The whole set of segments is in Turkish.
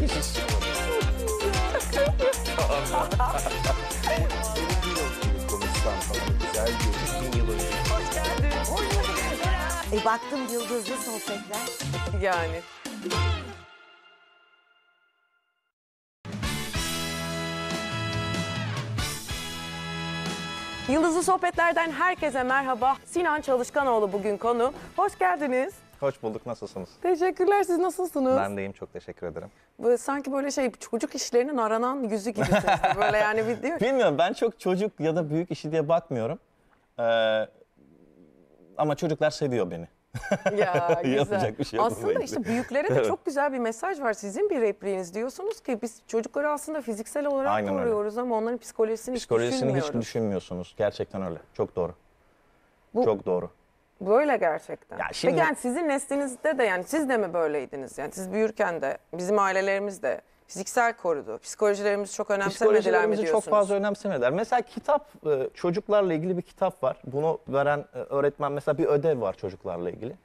E baktım yıldızlı sohbetler. Yani. Yıldızlı Sohbetler'den herkese merhaba. Sinan Çalışkanoğlu bugün konu. Hoş geldiniz. Hoş bulduk. Nasılsınız? Teşekkürler. Siz nasılsınız? Ben deyim. Çok teşekkür ederim. Böyle, sanki böyle şey çocuk işlerinin aranan yüzü gibisiniz. böyle yani bir diyor. Bilmiyorum. Ben çok çocuk ya da büyük işi diye bakmıyorum. Ee, ama çocuklar seviyor beni. ya güzel. bir şey yok. Aslında belki. işte büyüklere de evet. çok güzel bir mesaj var. Sizin bir repliğiniz diyorsunuz ki biz çocukları aslında fiziksel olarak Aynen doğuruyoruz öyle. ama onların psikolojisini, psikolojisini hiç düşünmüyoruz. hiç düşünmüyorsunuz. Gerçekten öyle. Çok doğru. Bu, çok doğru. Böyle gerçekten. Ya şimdi... Peki yani sizin neslinizde de yani siz de mi böyleydiniz? Yani siz büyürken de bizim ailelerimiz de fiziksel korudu. Psikolojilerimizi çok önemsemediler mi diyorsunuz? çok fazla önemsemediler. Mesela kitap, e, çocuklarla ilgili bir kitap var. Bunu veren e, öğretmen mesela bir ödev var çocuklarla ilgili.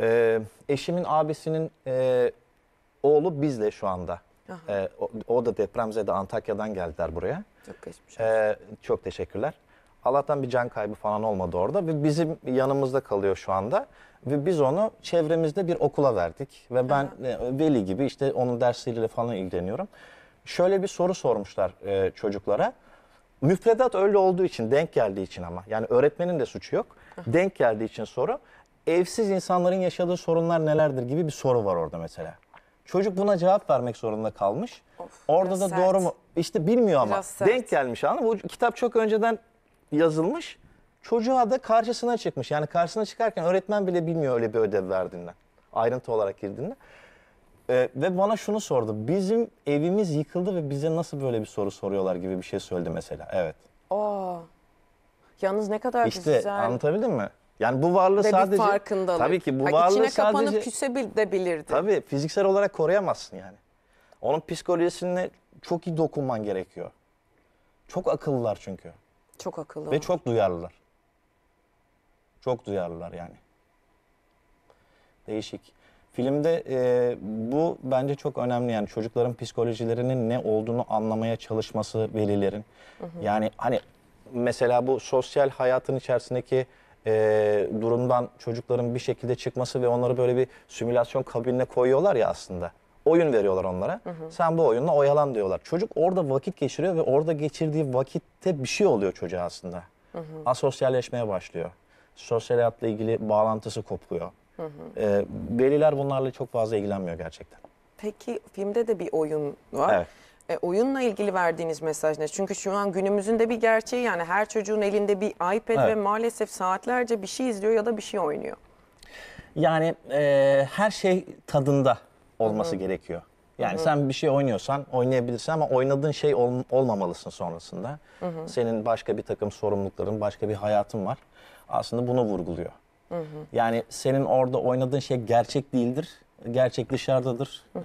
E, eşimin abisinin oğlu bizle şu anda. Aha. O, o da depremzede Antakya'dan geldiler buraya. Çok geçmiş olsun. Çok teşekkürler. Allah'tan bir can kaybı falan olmadı orada ve bizim yanımızda kalıyor şu anda. Ve biz onu çevremizde bir okula verdik ve ben e, veli gibi işte onun dersleriyle falan ilgileniyorum. Şöyle bir soru sormuşlar e, çocuklara. Müfredat öyle olduğu için, denk geldiği için ama. Yani öğretmenin de suçu yok. Denk geldiği için soru. Evsiz insanların yaşadığı sorunlar nelerdir gibi bir soru var orada mesela. Çocuk buna cevap vermek zorunda kalmış. Of, Orada da sert. doğru mu? İşte bilmiyor ama. Denk gelmiş anladın mı? Bu kitap çok önceden yazılmış. Çocuğa da karşısına çıkmış. Yani karşısına çıkarken öğretmen bile bilmiyor öyle bir ödev verdiğinden. Ayrıntı olarak girdiğinde. Ee, ve bana şunu sordu. Bizim evimiz yıkıldı ve bize nasıl böyle bir soru soruyorlar gibi bir şey söyledi mesela. Evet. Aa. Yalnız ne kadar işte, güzel. anlatabildim mi? Yani bu varlığı Ve sadece... farkındalık. Tabii ki bu ha, varlığı içine sadece... kapanıp küsebilirdi. Tabii fiziksel olarak koruyamazsın yani. Onun psikolojisine çok iyi dokunman gerekiyor. Çok akıllılar çünkü. Çok akıllı. Ve çok duyarlılar. Çok duyarlılar yani. Değişik. Filmde e, bu bence çok önemli yani çocukların psikolojilerinin ne olduğunu anlamaya çalışması velilerin. Hı hı. Yani hani mesela bu sosyal hayatın içerisindeki e, durumdan çocukların bir şekilde çıkması ve onları böyle bir simülasyon kabinine koyuyorlar ya aslında oyun veriyorlar onlara. Hı hı. Sen bu oyunla oyalan diyorlar. Çocuk orada vakit geçiriyor ve orada geçirdiği vakitte bir şey oluyor çocuğa aslında. Hı hı. Asosyalleşmeye başlıyor. Sosyal hayatla ilgili bağlantısı kopuyor. Hı hı. E, bunlarla çok fazla ilgilenmiyor gerçekten. Peki filmde de bir oyun var. Evet. E, oyunla ilgili verdiğiniz mesaj ne? Çünkü şu an günümüzün de bir gerçeği yani her çocuğun elinde bir iPad evet. ve maalesef saatlerce bir şey izliyor ya da bir şey oynuyor. Yani e, her şey tadında olması gerekiyor. Yani sen bir şey oynuyorsan oynayabilirsin ama oynadığın şey ol- olmamalısın sonrasında. Senin başka bir takım sorumlulukların, başka bir hayatın var. Aslında bunu vurguluyor. Yani senin orada oynadığın şey gerçek değildir. Gerçek dışarıdadır, Ee,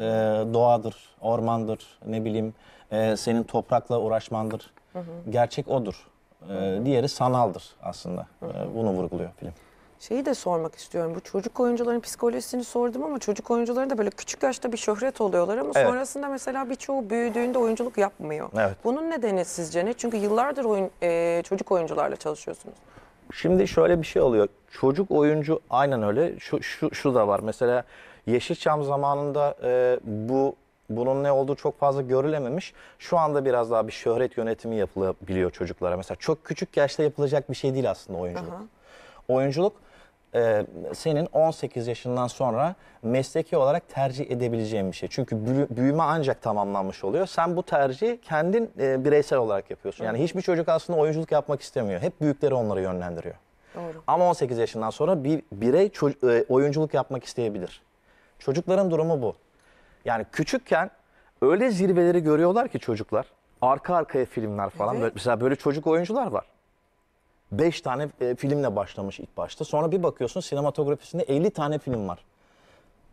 doğadır, ormandır, ne bileyim e, senin toprakla uğraşmandır. Gerçek odur. Ee, diğeri sanaldır aslında. Ee, bunu vurguluyor film şeyi de sormak istiyorum. Bu çocuk oyuncuların psikolojisini sordum ama çocuk oyuncuların da böyle küçük yaşta bir şöhret oluyorlar ama evet. sonrasında mesela birçoğu büyüdüğünde oyunculuk yapmıyor. Evet. Bunun nedeni sizce ne? Çünkü yıllardır oyun, e, çocuk oyuncularla çalışıyorsunuz. Şimdi şöyle bir şey oluyor. Çocuk oyuncu aynen öyle. Şu, şu, şu da var. Mesela Yeşilçam zamanında e, bu bunun ne olduğu çok fazla görülememiş. Şu anda biraz daha bir şöhret yönetimi yapılabiliyor çocuklara. Mesela çok küçük yaşta yapılacak bir şey değil aslında oyunculuk. Aha. Oyunculuk e, senin 18 yaşından sonra mesleki olarak tercih edebileceğin bir şey. Çünkü büyüme ancak tamamlanmış oluyor. Sen bu tercihi kendin e, bireysel olarak yapıyorsun. Yani hiçbir çocuk aslında oyunculuk yapmak istemiyor. Hep büyükleri onları yönlendiriyor. Doğru. Ama 18 yaşından sonra bir birey e, oyunculuk yapmak isteyebilir. Çocukların durumu bu. Yani küçükken öyle zirveleri görüyorlar ki çocuklar. Arka arkaya filmler falan. Evet. Böyle, mesela böyle çocuk oyuncular var. 5 tane e, filmle başlamış ilk başta. Sonra bir bakıyorsun sinematografisinde 50 tane film var.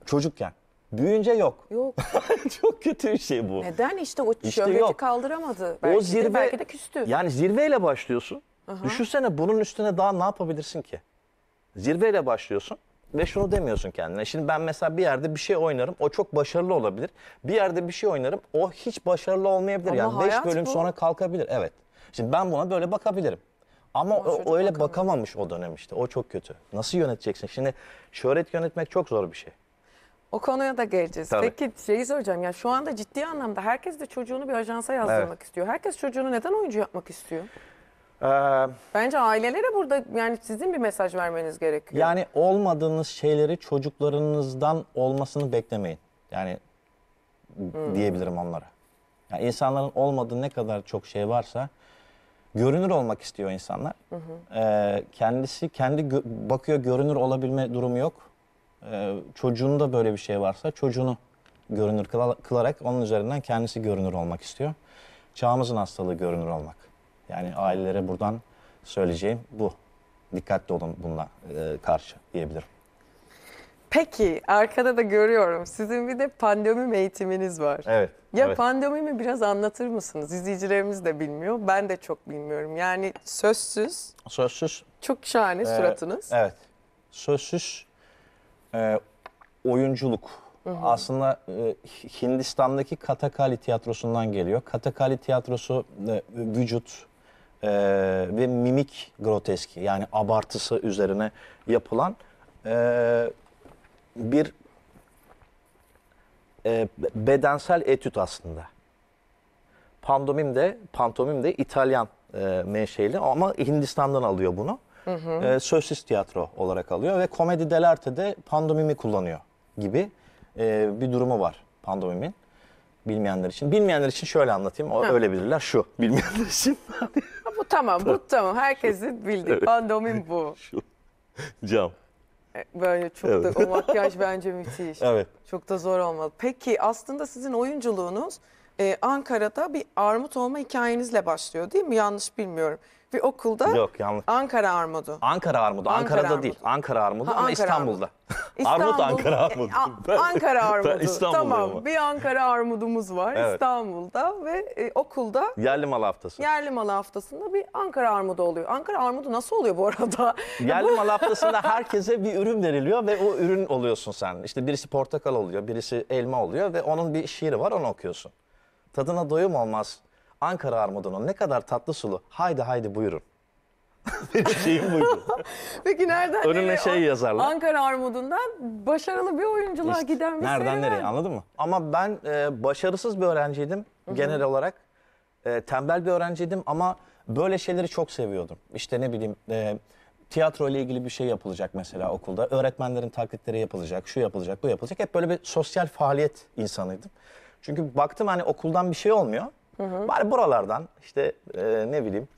Çocukken. Büyüyünce yok. Yok. Çok kötü bir şey bu. Neden işte o İşte şöhreti yok. kaldıramadı. Belki o zirve, de, belki de küstü. Yani zirveyle başlıyorsun. Aha. Düşünsene bunun üstüne daha ne yapabilirsin ki? Zirveyle başlıyorsun ve şunu demiyorsun kendine. Şimdi ben mesela bir yerde bir şey oynarım. O çok başarılı olabilir. Bir yerde bir şey oynarım. O hiç başarılı olmayabilir. Ama yani 5 bölüm bu. sonra kalkabilir. Evet. Şimdi ben buna böyle bakabilirim. Ama o, o öyle bakamamış o dönem işte. O çok kötü. Nasıl yöneteceksin? Şimdi şöhret yönetmek çok zor bir şey. O konuya da geleceğiz. Tabii. Peki şeyi soracağım. Yani şu anda ciddi anlamda herkes de çocuğunu bir ajansa yazdırmak evet. istiyor. Herkes çocuğunu neden oyuncu yapmak istiyor? Ee, Bence ailelere burada yani sizin bir mesaj vermeniz gerekiyor. Yani olmadığınız şeyleri çocuklarınızdan olmasını beklemeyin. Yani hmm. diyebilirim onlara. Yani insanların olmadığı ne kadar çok şey varsa görünür olmak istiyor insanlar. Hı hı. Ee, kendisi kendi gö bakıyor görünür olabilme durumu yok. Ee, çocuğunda böyle bir şey varsa çocuğunu görünür kıl kılarak onun üzerinden kendisi görünür olmak istiyor. Çağımızın hastalığı görünür olmak. Yani ailelere buradan söyleyeceğim bu. Dikkatli olun bununla e, karşı diyebilirim. Peki arkada da görüyorum sizin bir de pandemi eğitiminiz var. Evet. Ya evet. pandemimi biraz anlatır mısınız? İzleyicilerimiz de bilmiyor. Ben de çok bilmiyorum. Yani sözsüz. Sözsüz. Çok şahane ee, suratınız. Evet. Sözsüz e, oyunculuk. Hı hı. Aslında e, Hindistan'daki Katakali tiyatrosundan geliyor. Katakali tiyatrosu e, vücut e, ve mimik groteski yani abartısı üzerine yapılan e, bir e, bedensel etüt aslında. Pandomim de, pantomim de İtalyan e, menşeli ama Hindistan'dan alıyor bunu. Hı hı. E, sözsüz tiyatro olarak alıyor ve komedi dell'arte de pandomimi kullanıyor gibi e, bir durumu var pandomimin. Bilmeyenler için. Bilmeyenler için şöyle anlatayım. O, öyle bilirler şu. Bilmeyenler için. bu tamam, bu tamam. Herkesin bildiği. Evet. Pandomim bu. şu. Cam. E, böyle çok Evet. da o makyaj bence müthiş. Evet. Çok da zor olmadı. Peki aslında sizin oyunculuğunuz e, Ankara'da bir armut olma hikayenizle başlıyor değil mi? Yanlış bilmiyorum. Bir okulda Yok yanlış. Ankara armudu. Ankara armudu. Ankara Ankara'da değil. Ankara armudu Ha, ama Ankara İstanbul'da. İstanbul, Armut Ankara e, armudu. A, Ankara armudu. İstanbul'da tamam ama. bir Ankara armudumuz var evet. İstanbul'da ve e, okulda. Yerli mal haftası. Yerli mal haftasında bir Ankara armudu oluyor. Ankara armudu nasıl oluyor bu arada? Yerli mal haftasında herkese bir ürün veriliyor ve o ürün oluyorsun sen. İşte birisi portakal oluyor, birisi elma oluyor ve onun bir şiiri var onu okuyorsun. Tadına doyum olmaz. Ankara armudunun ne kadar tatlı sulu. Haydi haydi buyurun. Benim şeyim buydu. Peki nereden Önüne nereye? şey yazarlar. Ankara armudundan başarılı bir oyunculuğa işte, giden bir Nereden serüven. nereye anladın mı? Ama ben e, başarısız bir öğrenciydim Hı -hı. genel olarak. E, tembel bir öğrenciydim ama böyle şeyleri çok seviyordum. İşte ne bileyim e, tiyatro ile ilgili bir şey yapılacak mesela okulda. Öğretmenlerin taklitleri yapılacak, şu yapılacak, bu yapılacak. Hep böyle bir sosyal faaliyet insanıydım. Çünkü baktım hani okuldan bir şey olmuyor. Hı hı. Bari buralardan işte e, ne bileyim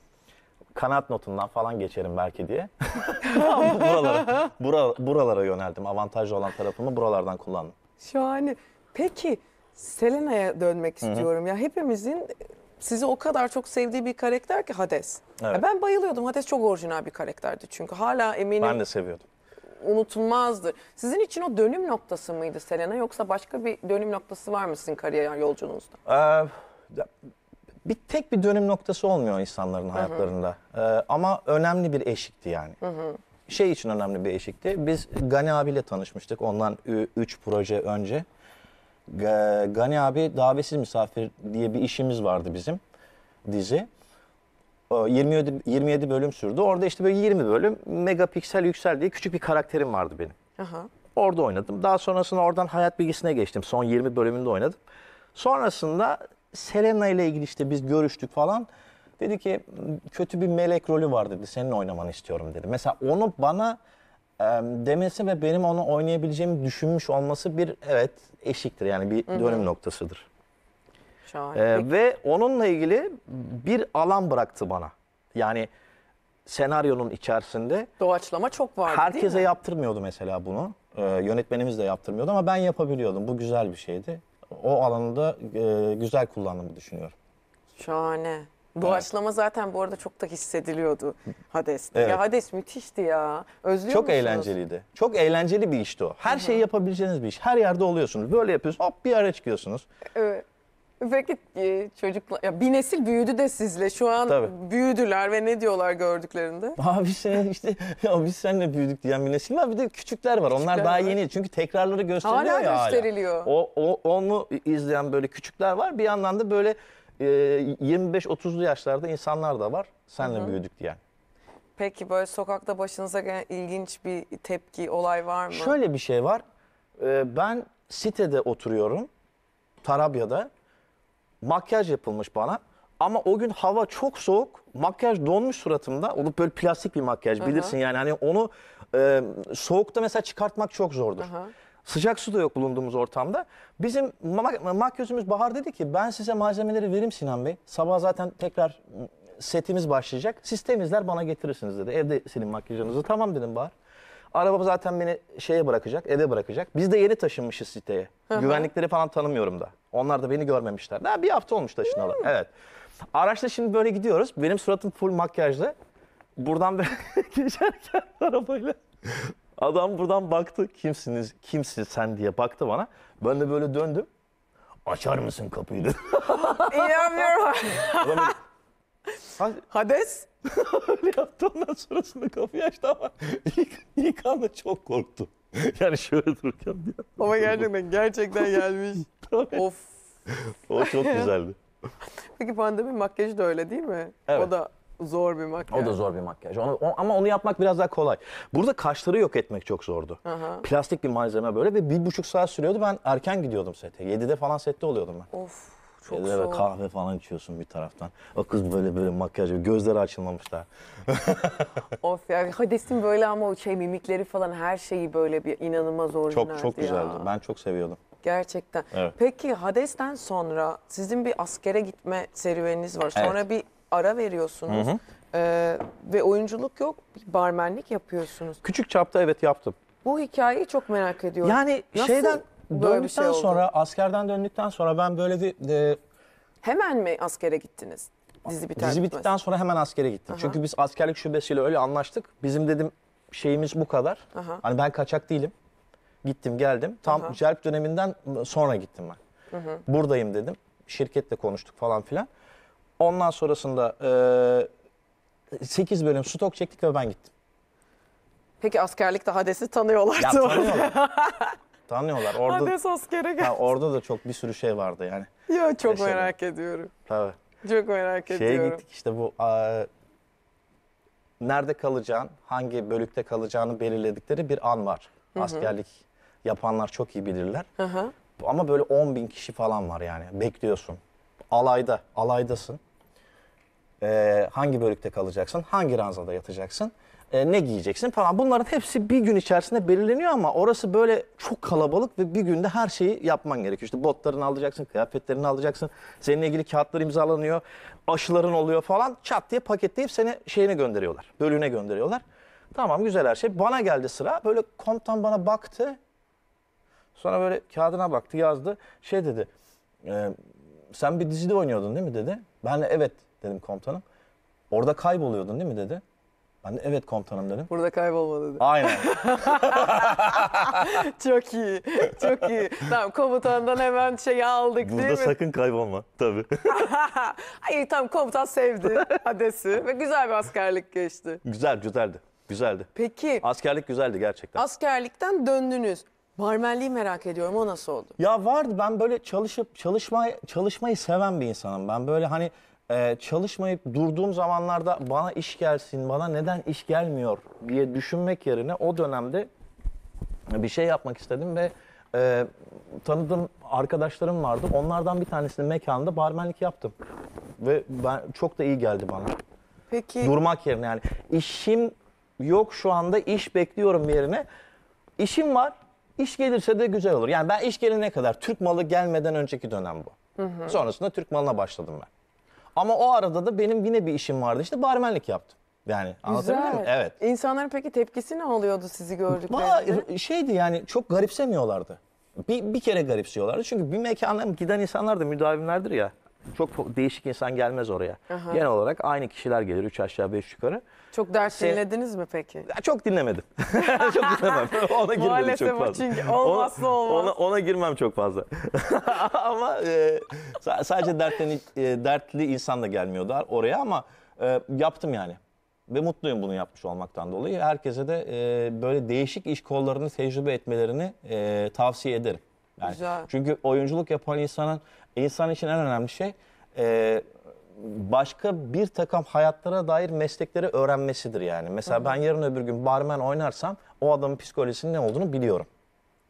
Kanat notundan falan geçerim belki diye. buralara, bura, buralara yöneldim. Avantajlı olan tarafımı buralardan kullandım. Şahane. Peki Selena'ya dönmek istiyorum. Ya hepimizin sizi o kadar çok sevdiği bir karakter ki Hades. Evet. ben bayılıyordum. Hades çok orijinal bir karakterdi çünkü. Hala eminim Ben de seviyordum. unutulmazdır. Sizin için o dönüm noktası mıydı Selena yoksa başka bir dönüm noktası var mı sizin kariyer yolculuğunuzda? Ee, bir tek bir dönüm noktası olmuyor insanların hayatlarında. Ee, ama önemli bir eşikti yani. Şey için önemli bir eşikti. Biz Gani abiyle tanışmıştık ondan 3 proje önce. Ga- Gani abi davetsiz misafir diye bir işimiz vardı bizim dizi. 27 ee, 27 bölüm sürdü. Orada işte böyle 20 bölüm megapiksel yüksel diye küçük bir karakterim vardı benim. Aha. Orada oynadım. Daha sonrasında oradan hayat bilgisine geçtim. Son 20 bölümünde oynadım. Sonrasında Selena ile ilgili işte biz görüştük falan. Dedi ki kötü bir melek rolü var dedi. Senin oynamanı istiyorum dedi. Mesela onu bana e, demesi ve benim onu oynayabileceğimi düşünmüş olması bir evet eşiktir. Yani bir Hı hı. dönüm noktasıdır. Ee, ve onunla ilgili bir alan bıraktı bana. Yani senaryonun içerisinde Doğaçlama çok vardı değil herkese mi? yaptırmıyordu mesela bunu. Ee, yönetmenimiz de yaptırmıyordu ama ben yapabiliyordum. Bu güzel bir şeydi o alanı da e, güzel kullandığımı düşünüyorum. Şahane. Doğaçlama zaten bu arada çok da hissediliyordu Hades'te. Evet. Ya Hades müthişti ya. Özlüyor Çok musunuz? eğlenceliydi. Çok eğlenceli bir işti o. Her şeyi yapabileceğiniz bir iş. Her yerde oluyorsunuz. Böyle yapıyorsunuz. Hop bir ara çıkıyorsunuz. Evet. Peki e, çocuklar, ya bir nesil büyüdü de sizle. Şu an Tabii. büyüdüler ve ne diyorlar gördüklerinde? Abi sen şey işte ya biz seninle büyüdük diyen bir nesil var. Bir de küçükler var. Onlar daha var. yeni. Çünkü tekrarları gösteriliyor Hala ya gösteriliyor. hala. O, o, onu izleyen böyle küçükler var. Bir yandan da böyle e, 25-30'lu yaşlarda insanlar da var. Senle büyüdük diyen. Peki böyle sokakta başınıza gelen ilginç bir tepki, olay var mı? Şöyle bir şey var. Ee, ben sitede oturuyorum. Tarabya'da makyaj yapılmış bana. Ama o gün hava çok soğuk. Makyaj donmuş suratımda. Olup böyle plastik bir makyaj Aha. bilirsin yani. Hani onu e, soğukta mesela çıkartmak çok zordur. Aha. Sıcak su da yok bulunduğumuz ortamda. Bizim makyajımız Bahar dedi ki ben size malzemeleri verim Sinan Bey. Sabah zaten tekrar setimiz başlayacak. Siz temizler bana getirirsiniz dedi. Evde silin makyajınızı. Tamam dedim Bahar. Araba zaten beni şeye bırakacak, eve bırakacak. Biz de yeni taşınmışız siteye. Hı hı. Güvenlikleri falan tanımıyorum da. Onlar da beni görmemişler. Daha bir hafta olmuş taşınalı. Hmm. Evet. Araçla şimdi böyle gidiyoruz. Benim suratım full makyajlı. Buradan böyle geçerken arabayla adam buradan baktı. Kimsiniz, kimsin sen diye baktı bana. Ben de böyle döndüm. Açar mısın kapıyı dedim. İnanmıyorum. Adam Hades? Öyle yaptı ondan sonrasında kapıyı açtı ama ilk, ilk anda çok korktu. Yani şöyle dururken Ama gerçekten gerçekten gelmiş. of. O çok güzeldi. Peki pandemi makyajı da öyle değil mi? Evet. O da zor bir makyaj. O da zor bir makyaj. Onu, o, ama onu yapmak biraz daha kolay. Burada kaşları yok etmek çok zordu. Aha. Plastik bir malzeme böyle ve bir buçuk saat sürüyordu. Ben erken gidiyordum sete. Yedide falan sette oluyordum ben. Of. Çok Elde soğuk. kahve falan içiyorsun bir taraftan. O kız böyle böyle makyaj yapıyor. Gözleri açılmamışlar. Of ya Hades'in böyle ama o şey mimikleri falan her şeyi böyle bir inanılmaz orijinaldi çok çok ya. güzeldi. Ben çok seviyordum. Gerçekten. Evet. Peki Hades'ten sonra sizin bir askere gitme serüveniniz var. Sonra Evet. bir ara veriyorsunuz. Hı hı. Ee, ve oyunculuk yok, bir barmenlik yapıyorsunuz. Küçük çapta evet yaptım. Bu hikayeyi çok merak ediyorum. Yani Nasıl şeyden Böyle şey döndükten sonra askerden döndükten sonra ben böyle bir e, Hemen mi askere gittiniz? Dizi biter dizi bitmez. bittikten sonra hemen askere gittim. Çünkü biz askerlik şubesiyle öyle anlaştık. Bizim dedim şeyimiz bu kadar. Aha. Hani ben kaçak değilim. Gittim geldim. Tam Aha. celp döneminden ıı, sonra gittim ben. Buradayım dedim. Şirketle konuştuk falan filan. Ondan sonrasında 8 ıı, bölüm stok çektik ve ben gittim. Peki askerlik daha desi tanıyorlardı. Ya tanıyorlar. tanıyorlar. Orada, Hades askere gelsin. orada da çok bir sürü şey vardı yani. Ya çok Yaşadım. merak ediyorum. Tabii. Çok merak Şeye ediyorum. Şeye gittik işte bu a, nerede kalacağın, hangi bölükte kalacağını belirledikleri bir an var. Hı -hı. Askerlik yapanlar çok iyi bilirler. Hı -hı. Ama böyle 10 bin kişi falan var yani. Bekliyorsun. Alayda, alaydasın. Ee, hangi bölükte kalacaksın, hangi ranzada yatacaksın e, ne giyeceksin falan. Bunların hepsi bir gün içerisinde belirleniyor ama orası böyle çok kalabalık ve bir günde her şeyi yapman gerekiyor. İşte botlarını alacaksın, kıyafetlerini alacaksın, seninle ilgili kağıtlar imzalanıyor, aşıların oluyor falan. Çat diye paketleyip seni şeyine gönderiyorlar, bölüğüne gönderiyorlar. Tamam güzel her şey. Bana geldi sıra. Böyle komutan bana baktı. Sonra böyle kağıdına baktı, yazdı. Şey dedi, e, sen bir dizide oynuyordun değil mi dedi. Ben de evet dedim komutanım. Orada kayboluyordun değil mi dedi. Ben de evet komutanım dedim. Burada kaybolmadı dedi. Aynen. çok iyi. Çok iyi. Tamam komutandan hemen şey aldık Burada değil mi? sakın kaybolma tabii. Hayır tamam komutan sevdi adresi ve güzel bir askerlik geçti. Güzel güzeldi. Güzeldi. Peki Askerlik güzeldi gerçekten. askerlikten döndünüz. Barmenliği merak ediyorum o nasıl oldu? Ya vardı ben böyle çalışıp çalışmayı çalışmayı seven bir insanım. Ben böyle hani e, çalışmayıp durduğum zamanlarda bana iş gelsin, bana neden iş gelmiyor diye düşünmek yerine o dönemde bir şey yapmak istedim ve e, tanıdığım arkadaşlarım vardı. Onlardan bir tanesinin mekanında barmenlik yaptım. Ve ben çok da iyi geldi bana. Peki. Durmak yerine yani. işim yok şu anda iş bekliyorum yerine. işim var. iş gelirse de güzel olur. Yani ben iş gelene kadar Türk malı gelmeden önceki dönem bu. Hı hı. Sonrasında Türk malına başladım ben. Ama o arada da benim yine bir işim vardı işte barmenlik yaptım. Yani anlatabiliyor muyum? Evet. İnsanların peki tepkisi ne oluyordu sizi gördüklerinde? E, şeydi yani çok garipsemiyorlardı. Bir, bir kere garipsiyorlardı. Çünkü bir mekana giden insanlar da müdavimlerdir ya. Çok değişik insan gelmez oraya. Aha. Genel olarak aynı kişiler gelir. Üç aşağı beş yukarı. Çok ders Sen... dinlediniz mi peki? Çok dinlemedim. çok dinlemem. Ona girmedim çok fazla. çünkü olmazsa olmaz. Ona, ona girmem çok fazla. ama e, sadece dertli, e, dertli insan da gelmiyordu oraya ama e, yaptım yani. Ve mutluyum bunu yapmış olmaktan dolayı. Herkese de e, böyle değişik iş kollarını tecrübe etmelerini e, tavsiye ederim. Yani Güzel. Çünkü oyunculuk yapan insanın insan için en önemli şey e, başka bir takım hayatlara dair meslekleri öğrenmesidir yani. Mesela Hı-hı. ben yarın öbür gün barmen oynarsam o adamın psikolojisinin ne olduğunu biliyorum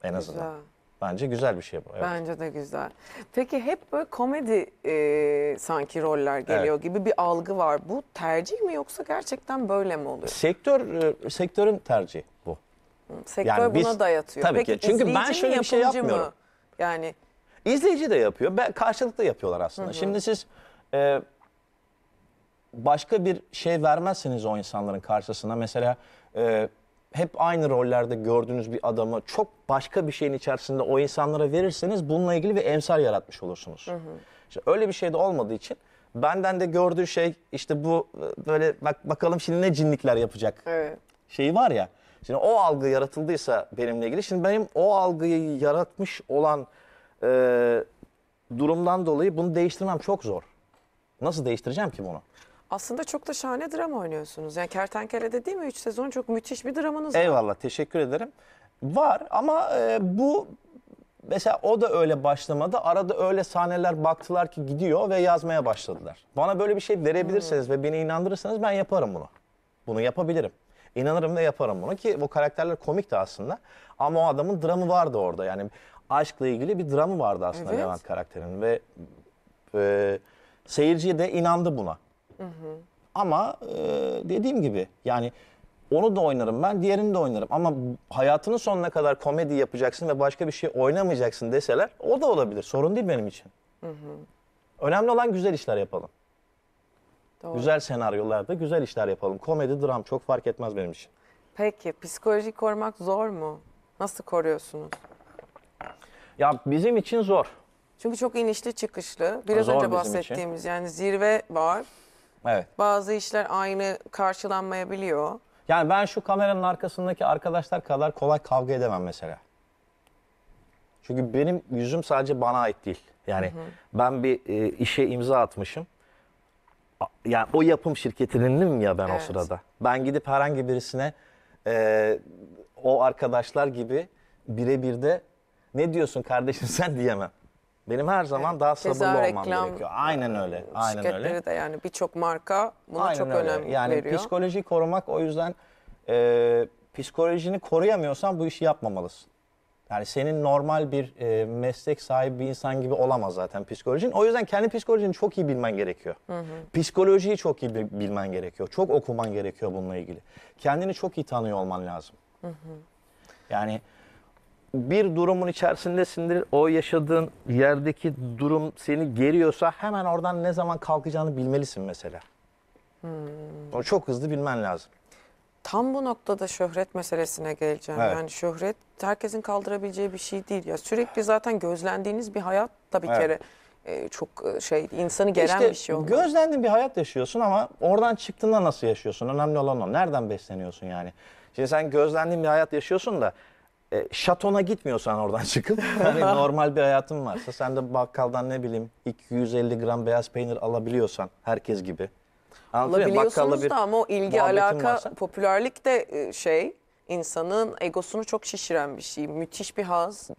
en azından. Güzel. Bence güzel bir şey bu. Evet. Bence de güzel. Peki hep böyle komedi e, sanki roller geliyor evet. gibi bir algı var. Bu tercih mi yoksa gerçekten böyle mi oluyor? Sektör e, sektörün tercihi bu. Sektör yani buna biz, dayatıyor. Tabii Peki, ki. Çünkü ben şöyle bir şey yapmıyorum. Mı? Yani İzleyici de yapıyor. Ben, karşılıklı yapıyorlar aslında. Hı hı. Şimdi siz e, başka bir şey vermezseniz o insanların karşısına mesela e, hep aynı rollerde gördüğünüz bir adamı çok başka bir şeyin içerisinde o insanlara verirseniz bununla ilgili bir emsal yaratmış olursunuz. Hı hı. İşte öyle bir şey de olmadığı için benden de gördüğü şey işte bu e, böyle bak bakalım şimdi ne cinlikler yapacak evet. şeyi var ya. Şimdi o algı yaratıldıysa benimle ilgili şimdi benim o algıyı yaratmış olan e, durumdan dolayı bunu değiştirmem çok zor. Nasıl değiştireceğim ki bunu? Aslında çok da şahane drama oynuyorsunuz. Yani Kertenkele'de değil mi? 3 sezon çok müthiş bir dramanız var. Eyvallah teşekkür ederim. Var ama e, bu mesela o da öyle başlamadı. Arada öyle sahneler baktılar ki gidiyor ve yazmaya başladılar. Bana böyle bir şey verebilirseniz ve beni inandırırsanız ben yaparım bunu. Bunu yapabilirim. İnanırım ve yaparım bunu ki bu karakterler komik de aslında. Ama o adamın dramı vardı orada. Yani aşkla ilgili bir dramı vardı aslında evet. Levent karakterinin ve e, seyirci de inandı buna. Hı hı. Ama e, dediğim gibi yani onu da oynarım ben, diğerini de oynarım. Ama hayatının sonuna kadar komedi yapacaksın ve başka bir şey oynamayacaksın deseler o da olabilir. Sorun değil benim için. Hı hı. Önemli olan güzel işler yapalım. Doğru. Güzel senaryolarda güzel işler yapalım. Komedi, dram çok fark etmez benim için. Peki psikolojiyi korumak zor mu? Nasıl koruyorsunuz? Ya bizim için zor. Çünkü çok inişli çıkışlı. Biraz Zor önce bahsettiğimiz yani zirve var. Evet. Bazı işler aynı karşılanmayabiliyor. Yani ben şu kameranın arkasındaki arkadaşlar kadar kolay kavga edemem mesela. Çünkü benim yüzüm sadece bana ait değil. Yani ben bir e, işe imza atmışım. Yani o yapım şirketinindim ya ben o sırada. Ben gidip herhangi birisine e, o arkadaşlar gibi birebir de ne diyorsun kardeşim sen diyemem. Benim her zaman daha sabırlı olmam reklam, gerekiyor. Aynen e, öyle. Aynen öyle. de yani birçok marka buna Aynen çok öyle. önem yani veriyor. Yani psikolojiyi korumak o yüzden e, psikolojini koruyamıyorsan bu işi yapmamalısın. Yani senin normal bir e, meslek sahibi bir insan gibi olamaz zaten psikolojin. O yüzden kendi psikolojini çok iyi bilmen gerekiyor. Hı hı. Psikolojiyi çok iyi bilmen gerekiyor. Çok okuman gerekiyor bununla ilgili. Kendini çok iyi tanıyor olman lazım. Hı hı. Yani bir durumun içerisindesindir. O yaşadığın yerdeki durum seni geriyorsa hemen oradan ne zaman kalkacağını bilmelisin mesela. Hmm. O çok hızlı bilmen lazım. Tam bu noktada şöhret meselesine geleceğim. Evet. Yani şöhret herkesin kaldırabileceği bir şey değil. Ya sürekli zaten gözlendiğiniz bir hayat da bir evet. kere e, çok e, şey insanı gelen işte, bir şey olmaz. Gözlendiğin bir hayat yaşıyorsun ama oradan çıktığında nasıl yaşıyorsun? Önemli olan o. Nereden besleniyorsun yani? Şimdi sen gözlendiğin bir hayat yaşıyorsun da e, şatona gitmiyorsan oradan çıkıp hani normal bir hayatın varsa sen de bakkaldan ne bileyim 250 gram beyaz peynir alabiliyorsan herkes gibi. Anlatıyor ya, Alabiliyorsunuz bir da ama o ilgi alaka varsa. popülerlik de e, şey insanın egosunu çok şişiren bir şey. Müthiş bir haz.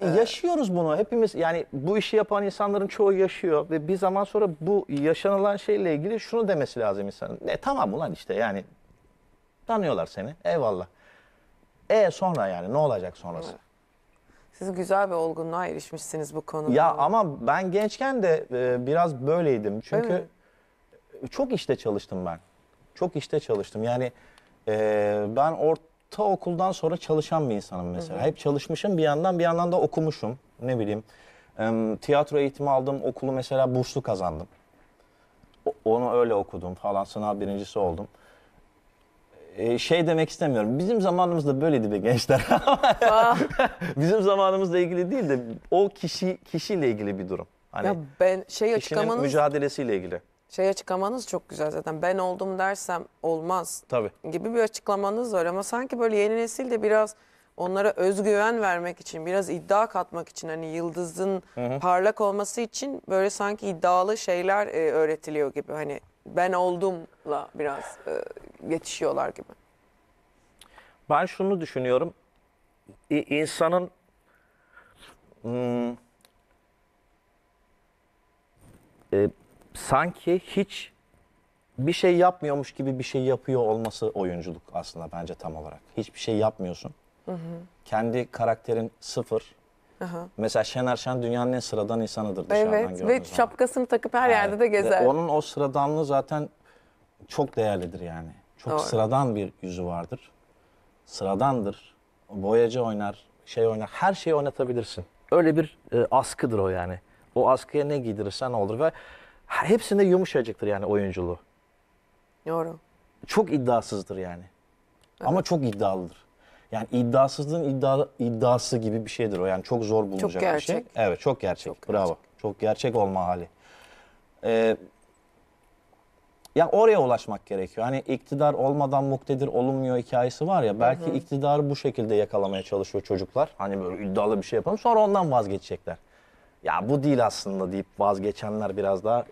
E, yaşıyoruz bunu hepimiz yani bu işi yapan insanların çoğu yaşıyor ve bir zaman sonra bu yaşanılan şeyle ilgili şunu demesi lazım insanın. ne tamam ulan işte yani tanıyorlar seni eyvallah. E sonra yani ne olacak sonrası? Siz güzel bir olgunluğa erişmişsiniz bu konuda. Ya ama ben gençken de e, biraz böyleydim. Çünkü çok işte çalıştım ben. Çok işte çalıştım. Yani e, ben ortaokuldan sonra çalışan bir insanım mesela. Hep çalışmışım bir yandan bir yandan da okumuşum. Ne bileyim e, tiyatro eğitimi aldım. Okulu mesela burslu kazandım. O- Onu öyle okudum falan. Sınav birincisi oldum. Ee, şey demek istemiyorum. Bizim zamanımızda böyleydi be gençler. Bizim zamanımızla ilgili değil de o kişi kişiyle ilgili bir durum. Hani ya ben şey açıklamanız mücadelesiyle ilgili. şey açıklamanız çok güzel zaten. Ben oldum dersem olmaz Tabii. gibi bir açıklamanız var ama sanki böyle yeni nesil de biraz onlara özgüven vermek için, biraz iddia katmak için hani yıldızın parlak olması için böyle sanki iddialı şeyler e, öğretiliyor gibi. Hani ben oldumla biraz e, geçişiyorlar gibi. Ben şunu düşünüyorum. İ- insanın hmm, e, sanki hiç bir şey yapmıyormuş gibi bir şey yapıyor olması oyunculuk aslında bence tam olarak. Hiçbir şey yapmıyorsun. Kendi karakterin sıfır. Aha. Mesela Şener Şen dünyanın en sıradan insanıdır dışarıdan Evet gördüğünüz ve zaman. şapkasını takıp her yerde de Evet. Ve gezer. Onun o sıradanlığı zaten çok değerlidir yani. Çok Doğru. sıradan bir yüzü vardır. Sıradandır. Boyacı oynar, şey oynar. Her şeyi oynatabilirsin. Öyle bir e, askıdır o yani. O askıya ne giydirirsen olur ve hepsinde yumuşacıktır yani oyunculuğu. Doğru. Çok iddiasızdır yani. Ama çok iddialıdır. Yani iddiasızlığın iddia, iddiası gibi bir şeydir o. Yani çok zor bulunacak çok bir şey. Evet çok gerçek. Çok Bravo. Gerçek. Çok gerçek olma hali. Ee, ya oraya ulaşmak gerekiyor. Hani iktidar olmadan muktedir olunmuyor hikayesi var ya. Belki hı hı. iktidarı bu şekilde yakalamaya çalışıyor çocuklar. Hani böyle iddialı bir şey yapalım sonra ondan vazgeçecekler. Ya bu değil aslında deyip vazgeçenler biraz daha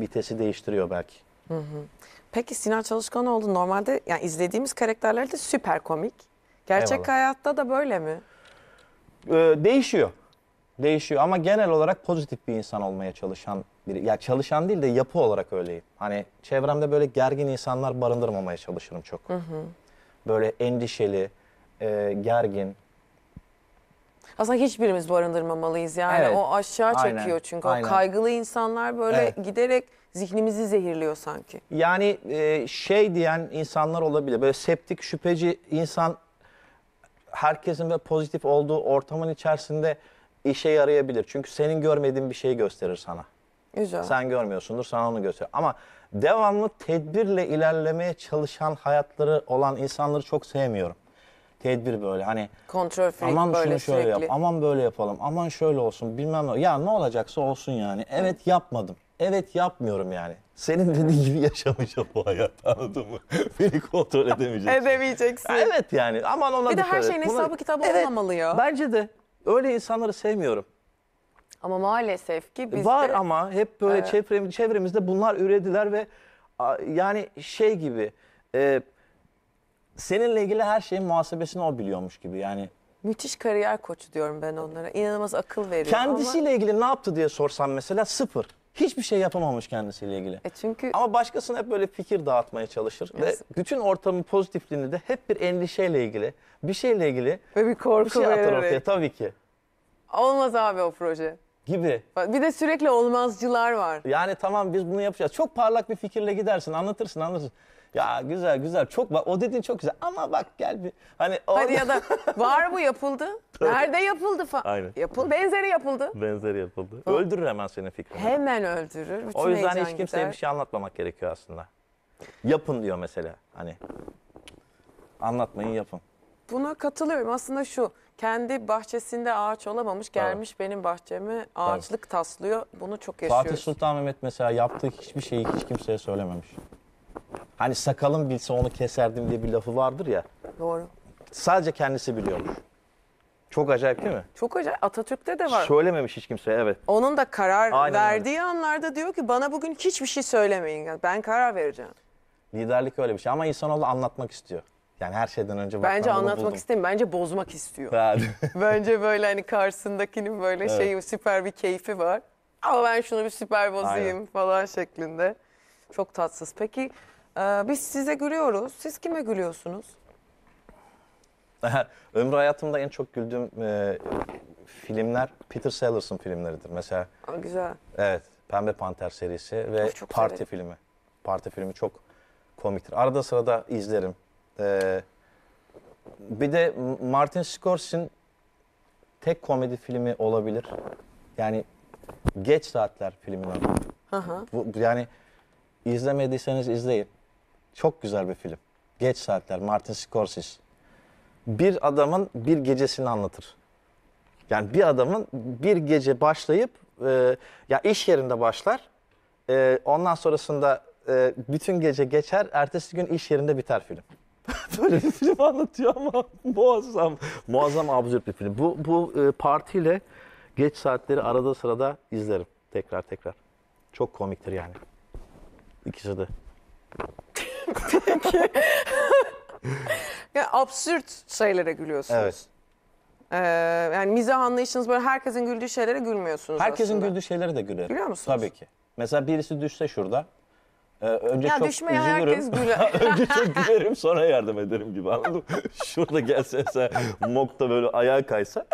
vitesi değiştiriyor belki. Hı hı. Peki Sinan Çalışkanoğlu normalde yani izlediğimiz karakterlerde süper komik. Gerçek Eyvallah. hayatta da böyle mi? Ee, değişiyor. Değişiyor ama genel olarak pozitif bir insan olmaya çalışan biri. Ya çalışan değil de yapı olarak öyleyim. Hani çevremde böyle gergin insanlar barındırmamaya çalışırım çok. Hı hı. Böyle endişeli, e, gergin, aslında hiçbirimiz barındırmamalıyız yani. Evet. O aşağı çekiyor Aynen. çünkü. O kaygılı insanlar böyle evet. giderek zihnimizi zehirliyor sanki. Yani e, şey diyen insanlar olabilir. Böyle septik, şüpheci insan herkesin ve pozitif olduğu ortamın içerisinde işe yarayabilir. Çünkü senin görmediğin bir şeyi gösterir sana. Güzel. Sen görmüyorsundur sana onu gösterir. Ama devamlı tedbirle ilerlemeye çalışan hayatları olan insanları çok sevmiyorum. Tedbir böyle hani kontrol freak aman böyle şunu şöyle sürekli. yap, aman böyle yapalım, aman şöyle olsun bilmem ne. Ya ne olacaksa olsun yani. Evet yapmadım. Evet yapmıyorum yani. Senin dediğin gibi yaşamayacağım bu hayatı anladın mı? Beni kontrol edemeyeceksin. Edemeyeceksin. Evet yani aman ona Bir de her et. şeyin Bunu- kitabı Evet, olmamalı ya. Bence de öyle insanları sevmiyorum. Ama maalesef ki biz Var de... ama hep böyle çevrem- çevremizde bunlar ürediler ve yani şey gibi e, seninle ilgili her şeyin muhasebesini o biliyormuş gibi yani. Müthiş kariyer koçu diyorum ben onlara. İnanılmaz akıl veriyor ama- Kendisiyle ilgili ne yaptı diye sorsam mesela sıfır hiçbir şey yapamamış kendisiyle ilgili. E çünkü Ama başkasına hep böyle fikir dağıtmaya çalışır Yazık. ve bütün ortamın pozitifliğini de hep bir endişeyle ilgili, bir şeyle ilgili Ve bir bir korku şey atar ortaya tabii ki Olmaz abi o proje. gibi. Bir de sürekli olmazcılar var. Yani tamam biz bunu yapacağız. Çok parlak bir fikirle gidersin, anlatırsın, anlatırsın. Ya güzel güzel çok bak o dediğin çok güzel ama bak gel bir hani orada... Hadi ya da var bu yapıldı. Nerede yapıldı falan. Yapıl benzeri yapıldı. Benzeri yapıldı. Falan. Öldürür hemen senin fikrini. Hemen öldürür. Bütün o yüzden hiç kimseye gider. bir şey anlatmamak gerekiyor aslında. Yapın diyor mesela hani. Anlatmayın yapın. Buna katılıyorum. Aslında şu kendi bahçesinde ağaç olamamış gelmiş evet. benim bahçemi ağaçlık evet. taslıyor. Bunu çok yaşıyoruz. Fatih Sultan Mehmet mesela yaptığı hiçbir şeyi hiç kimseye söylememiş. Hani sakalım bilse onu keserdim diye bir lafı vardır ya. Doğru. Sadece kendisi biliyormuş. Çok acayip değil mi? Çok acayip. Atatürk'te de var. Söylememiş hiç kimse. evet. Onun da karar Aynen verdiği öyle. anlarda diyor ki bana bugün hiçbir şey söylemeyin. Ben karar vereceğim. Liderlik öyle bir şey ama insanoğlu anlatmak istiyor. Yani her şeyden önce bak, Bence anlatmak istemiyor. Bence bozmak istiyor. Bence böyle hani karşısındakinin böyle evet. şeyi süper bir keyfi var. Ama ben şunu bir süper bozayım Aynen. falan şeklinde. Çok tatsız. Peki ee, biz size gülüyoruz. Siz kime gülüyorsunuz? Ömrü hayatımda en çok güldüğüm e, filmler Peter Sellers'ın filmleridir. Mesela Aa, güzel. evet Pembe Panter serisi ve Of, çok Parti severim. filmi. Parti filmi çok komiktir. Arada sırada izlerim. E, bir de Martin Scorsese'in tek komedi filmi olabilir. Yani Geç Saatler filminin Hı hı. Bu, yani izlemediyseniz izleyin. Çok güzel bir film. Geç Saatler, Martin Scorsese. Bir adamın bir gecesini anlatır. Yani bir adamın bir gece başlayıp e, ya iş yerinde başlar. E, ondan sonrasında e, bütün gece geçer. Ertesi gün iş yerinde biter film. Böyle bir film anlatıyor ama muazzam. Muazzam absürt bir film. Bu, bu e, partiyle geç saatleri arada sırada izlerim. Tekrar tekrar. Çok komiktir yani. İkisi de. Peki. yani absürt şeylere gülüyorsunuz. Evet. Ee, yani mizah anlayışınız böyle herkesin güldüğü şeylere gülmüyorsunuz Herkesin aslında. güldüğü şeylere de gülerim. Gülüyor musunuz? Tabii ki. Mesela birisi düşse şurada. E, önce Ya çok düşmeye üzülürüm. herkes güler. önce çok gülerim sonra yardım ederim gibi anladın mı? Şurada gelse mesela mokta böyle ayağa kaysa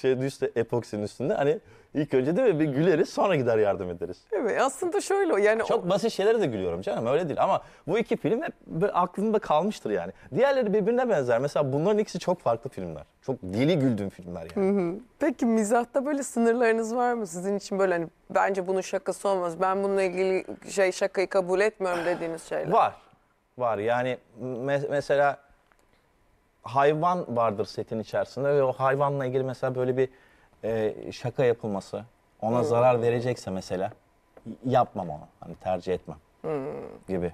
şey düşse epoksin üstünde hani İlk önce değil mi? Bir güleriz sonra gider yardım ederiz. Evet aslında şöyle yani. Çok o... basit şeylere de gülüyorum canım öyle değil ama bu iki film hep aklımda kalmıştır yani. Diğerleri birbirine benzer. Mesela bunların ikisi çok farklı filmler. Çok deli güldüğüm filmler yani. Hı hı. Peki mizahta böyle sınırlarınız var mı sizin için böyle hani bence bunun şakası olmaz. Ben bununla ilgili şey şakayı kabul etmiyorum dediğiniz şeyler. Var. Var yani me mesela hayvan vardır setin içerisinde ve o hayvanla ilgili mesela böyle bir e, şaka yapılması, ona hmm. zarar verecekse mesela yapmam onu. Hani tercih etmem hmm. gibi.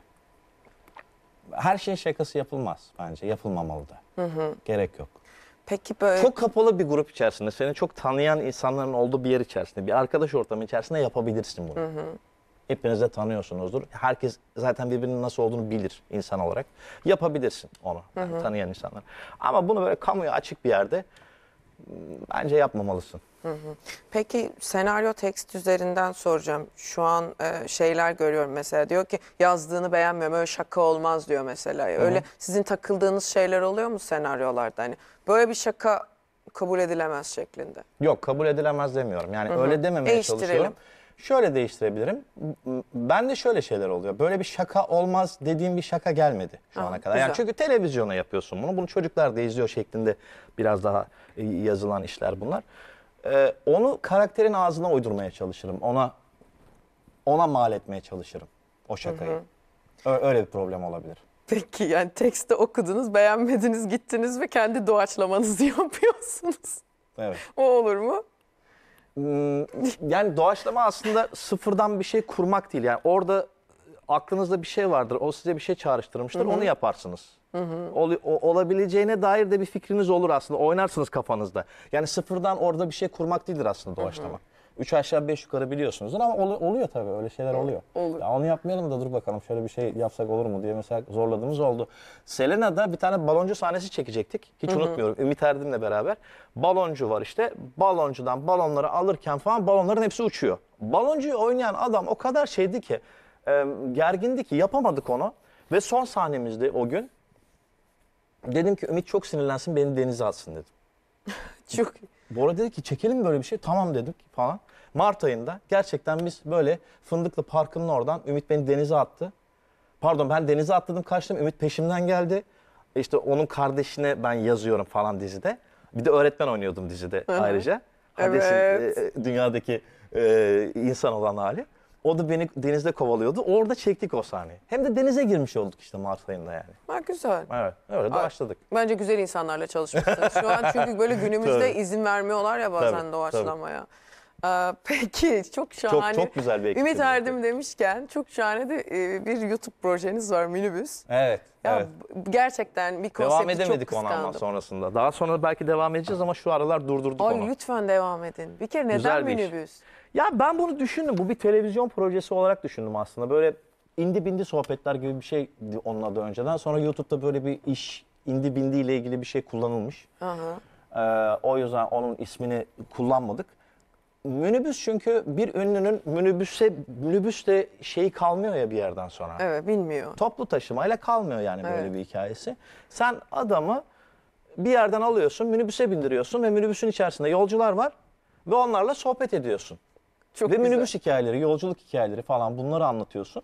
Her şeyin şakası yapılmaz bence. Yapılmamalı da. Gerek yok. Peki böyle Çok kapalı bir grup içerisinde, seni çok tanıyan insanların olduğu bir yer içerisinde, bir arkadaş ortamı içerisinde yapabilirsin bunu. Hepiniz de tanıyorsunuzdur. Herkes zaten birbirinin nasıl olduğunu bilir insan olarak. Yapabilirsin onu yani tanıyan insanlar. Ama bunu böyle kamuya açık bir yerde bence yapmamalısın. Peki senaryo tekst üzerinden soracağım. Şu an e, şeyler görüyorum mesela diyor ki yazdığını beğenmiyorum öyle şaka olmaz diyor mesela. Hı hı. Öyle sizin takıldığınız şeyler oluyor mu senaryolarda? Hani böyle bir şaka kabul edilemez şeklinde. Yok kabul edilemez demiyorum. Yani hı hı. öyle dememeye çalışıyorum. Şöyle değiştirebilirim. Ben de şöyle şeyler oluyor. Böyle bir şaka olmaz dediğim bir şaka gelmedi şu Aa, ana kadar. Yani çünkü televizyona yapıyorsun bunu. Bunu çocuklar da izliyor şeklinde biraz daha e, yazılan işler bunlar. Ee, onu karakterin ağzına uydurmaya çalışırım. Ona ona mal etmeye çalışırım o şakayı. Hı hı. Öyle bir problem olabilir. Peki yani tekste okudunuz, beğenmediniz, gittiniz ve kendi doğaçlamanızı yapıyorsunuz. Evet. O olur mu? yani doğaçlama aslında sıfırdan bir şey kurmak değil. Yani orada aklınızda bir şey vardır. O size bir şey çağrıştırmıştır. Hı hı. Onu yaparsınız. Hı hı. o, olabileceğine dair de bir fikriniz olur aslında. Oynarsınız kafanızda. Yani sıfırdan orada bir şey kurmak değildir aslında doğaçlama. Hı hı. 3 aşağı 5 yukarı biliyorsunuzdur ama ol- oluyor tabii öyle şeyler oluyor. Olur. Ya onu yapmayalım da dur bakalım şöyle bir şey yapsak olur mu diye mesela zorladığımız oldu. Selena'da bir tane baloncu sahnesi çekecektik. Hiç unutmuyorum Ümit Erdin'le beraber. Baloncu var işte. Baloncudan balonları alırken falan balonların hepsi uçuyor. Baloncuyu oynayan adam o kadar şeydi ki e, gergindi ki yapamadık onu. Ve son sahnemizdi o gün. Dedim ki Ümit çok sinirlensin beni denize atsın dedim. Çok Bora dedi ki çekelim böyle bir şey. Tamam dedik falan. Mart ayında gerçekten biz böyle Fındıklı Parkı'nın oradan Ümit beni denize attı. Pardon ben denize atladım kaçtım. Ümit peşimden geldi. İşte onun kardeşine ben yazıyorum falan dizide. Bir de öğretmen oynuyordum dizide ayrıca. Hades'in evet. E, e, dünyadaki e, insan olan hali. O da beni denizde kovalıyordu. Orada çektik o sahneyi. Hem de denize girmiş olduk işte Mart ayında yani. Ha, güzel. Evet, öyle de başladık. Bence güzel insanlarla çalışmışsınız. Şu an çünkü böyle günümüzde izin vermiyorlar ya bazen Tabii, doğaçlamaya. Ee, peki çok şahane. Çok, çok güzel bir ekip. Ümit Erdem demişken çok şahane de e, bir YouTube projeniz var Minibüs. Evet. Ya evet. gerçekten bir konsepti Devam edemedik çok ona ama sonrasında. Daha sonra belki devam edeceğiz ama şu aralar durdurduk Ay onu. lütfen devam edin. Bir kere neden Güzel bir iş. Ya ben bunu düşündüm. Bu bir televizyon projesi olarak düşündüm aslında. Böyle indi bindi sohbetler gibi bir şey onun adı önceden. Sonra YouTube'da böyle bir iş indi bindi ile ilgili bir şey kullanılmış. Aha. Ee, o yüzden onun ismini kullanmadık. Minibüs çünkü bir ünlünün minibüse minibüste şeyi kalmıyor ya bir yerden sonra. Evet bilmiyor. Toplu taşımayla kalmıyor yani böyle bir hikayesi. Sen adamı bir yerden alıyorsun, minibüse bindiriyorsun ve minibüsün içerisinde yolcular var ve onlarla sohbet ediyorsun. Çok Ve minibüs hikayeleri, yolculuk hikayeleri falan bunları anlatıyorsun.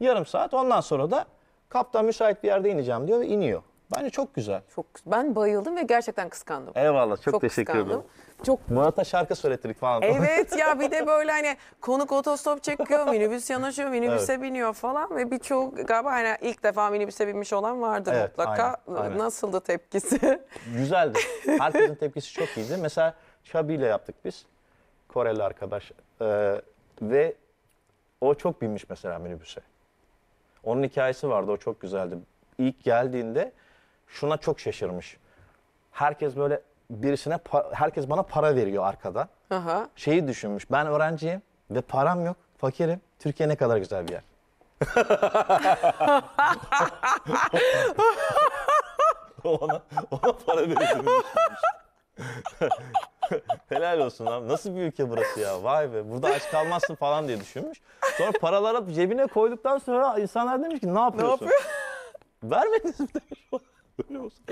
Yarım saat ondan sonra da kaptan müsait bir yerde ineceğim diyor ve iniyor. Bence çok güzel. Çok ben bayıldım ve gerçekten kıskandım. Eyvallah çok, çok teşekkür ederim. Çok Murat'a şarkı söylettirdik falan. Evet ya bir de böyle hani konuk otostop çekiyor, minibüs yanaşıyor, minibüse evet. biniyor falan ve birçok galiba hani ilk defa minibüse binmiş olan vardır evet, mutlaka. Aynen, aynen. Nasıldı tepkisi? Güzeldi. Herkesin tepkisi çok iyiydi. Mesela Şabi ile yaptık biz. Koreli arkadaş. Ee, ve o çok binmiş mesela minibüse. Onun hikayesi vardı o çok güzeldi. İlk geldiğinde şuna çok şaşırmış. Herkes böyle birisine herkes bana para veriyor arkada. Aha. Şeyi düşünmüş. Ben öğrenciyim ve param yok, fakirim. Türkiye ne kadar güzel bir yer. ona, ona para veriyor. helal olsun abi. Nasıl bir ülke burası ya? Vay be. Burada aç kalmazsın falan diye düşünmüş. Sonra paraları cebine koyduktan sonra insanlar demiş ki ne yapıyorsun? Ne yapıyor? Vermediniz mi demiş. Böyle olsun.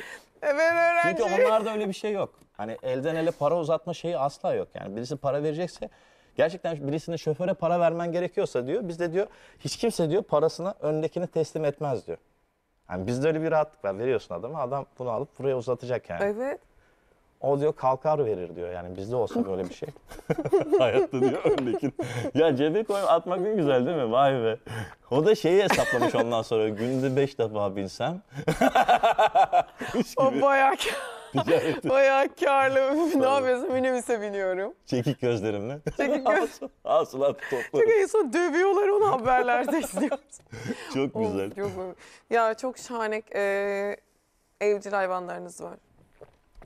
E ben öğrenci. Çünkü şey. onlarda öyle bir şey yok. Hani elden ele para uzatma şeyi asla yok. Yani birisi para verecekse gerçekten birisine şoföre para vermen gerekiyorsa diyor. Biz de diyor hiç kimse diyor parasını öndekini teslim etmez diyor. Yani bizde öyle bir rahatlık var. Veriyorsun adama adam bunu alıp buraya uzatacak yani. Evet. O diyor kalkar verir diyor. Yani bizde olsa böyle bir şey. Hayatta diyor örnekin. ya cebe koyup atmak ne güzel değil mi? Vay be. O da şeyi hesaplamış ondan sonra. Günde beş defa binsem. o bayağı Ticareti. Bayağı karlı. ne yapıyorsun? Minibüse biniyorum. Çekik gözlerimle. Çekik göz. Hasılat toplarım. Çünkü en dövüyorlar onu haberlerde izliyoruz. çok güzel. Of, çok, ya çok şahane e, evcil hayvanlarınız var.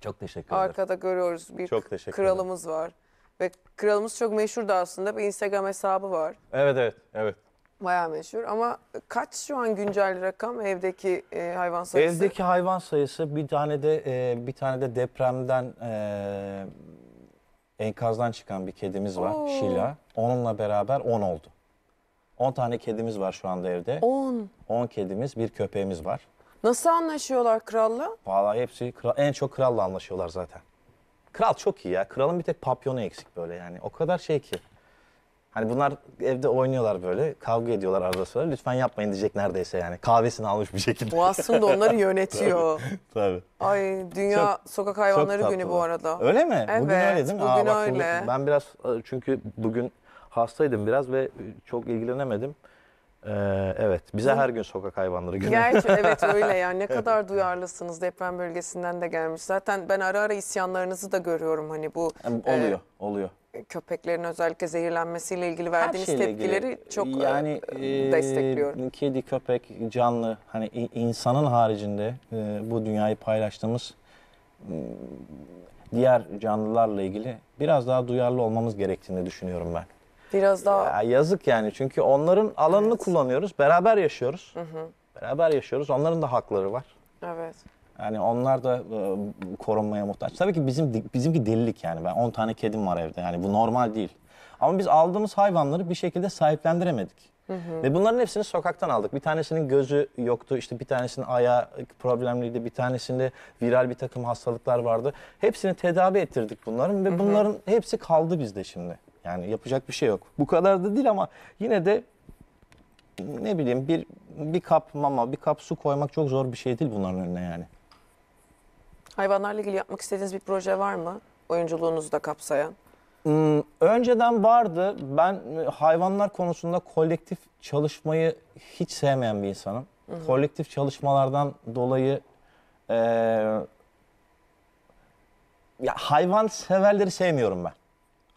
Çok teşekkür ederim. Arkada görüyoruz bir Çok teşekkür ederim. kralımız var. Ve kralımız çok meşhur da aslında bir Instagram hesabı var. Evet evet evet. Bayağı meşhur ama kaç şu an güncel rakam evdeki e, hayvan sayısı? Evdeki hayvan sayısı bir tane de e, bir tane de depremden e, enkazdan çıkan bir kedimiz var Oo. Şila. Onunla beraber 10 oldu. 10 tane kedimiz var şu anda evde. 10. 10 kedimiz, bir köpeğimiz var. Nasıl anlaşıyorlar kralla? Vallahi hepsi kral, en çok kralla anlaşıyorlar zaten. Kral çok iyi ya. Kralın bir tek papyonu eksik böyle yani. O kadar şey ki. Hani bunlar evde oynuyorlar böyle. Kavga ediyorlar arada sonra. Lütfen yapmayın diyecek neredeyse yani. Kahvesini almış bir şekilde. Bu aslında onları yönetiyor. Tabii. Ay dünya sokak hayvanları çok günü bu arada. Öyle mi? Evet. Bugün öyle değil mi? Aa, bak, öyle. ben biraz e, çünkü bugün hastaydım biraz ve çok ilgilenemedim. Ee, evet, bize her gün sokak hayvanları geliyor. Gerçi evet öyle yani ne kadar duyarlısınız deprem bölgesinden de gelmiş. Zaten ben ara ara isyanlarınızı da görüyorum hani bu Yani e, oluyor, oluyor. köpeklerin özellikle zehirlenmesiyle ilgili Her verdiğiniz ilgili. tepkileri çok e, e, destekliyorum. Kedi, köpek, canlı hani insanın haricinde e, bu dünyayı paylaştığımız m, diğer canlılarla ilgili biraz daha duyarlı olmamız gerektiğini düşünüyorum ben. Biraz daha... Ya yazık yani çünkü onların alanını evet. kullanıyoruz. Beraber yaşıyoruz. Hı hı. Beraber yaşıyoruz. Onların da hakları var. Evet. Yani onlar da e, korunmaya muhtaç. Tabii ki bizim bizimki delilik yani. Ben 10 tane kedim var evde. Yani bu normal değil. Ama biz aldığımız hayvanları bir şekilde sahiplendiremedik. Hı hı. Ve bunların hepsini sokaktan aldık. Bir tanesinin gözü yoktu, işte bir tanesinin ayağı problemliydi, bir tanesinde viral bir takım hastalıklar vardı. Hepsini tedavi ettirdik bunların ve hı hı. bunların hepsi kaldı bizde şimdi. Yani yapacak bir şey yok. Bu kadar da değil ama yine de ne bileyim bir bir kap mama, bir kap su koymak çok zor bir şey değil bunların önüne yani. Hayvanlarla ilgili yapmak istediğiniz bir proje var mı? Oyunculuğunuzu da kapsayan. Hmm, önceden vardı. Ben hayvanlar konusunda kolektif çalışmayı hiç sevmeyen bir insanım. Hı hı. Kolektif çalışmalardan dolayı e, ya hayvan severleri sevmiyorum ben